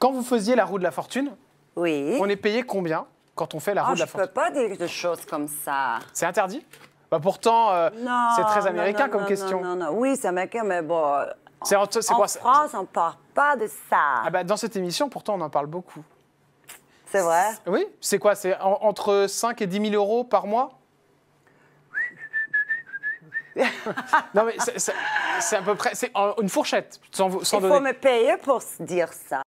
Quand vous faisiez la roue de la fortune, oui. on est payé combien quand on fait la ah, roue de la fortune Je ne peux pas dire des choses comme ça. C'est interdit bah pourtant, euh, c'est très américain comme question. Non, non, oui, c'est américain, mais bon. C'est en, France, on ne parle pas de ça. Ah bah, dans cette émission, pourtant, on en parle beaucoup. C'est vrai Oui. C'est quoi C'est entre 5 et 10 000 euros par mois non mais c'est à peu près, c'est une fourchette. Sans, sans Il faut me payer pour dire ça.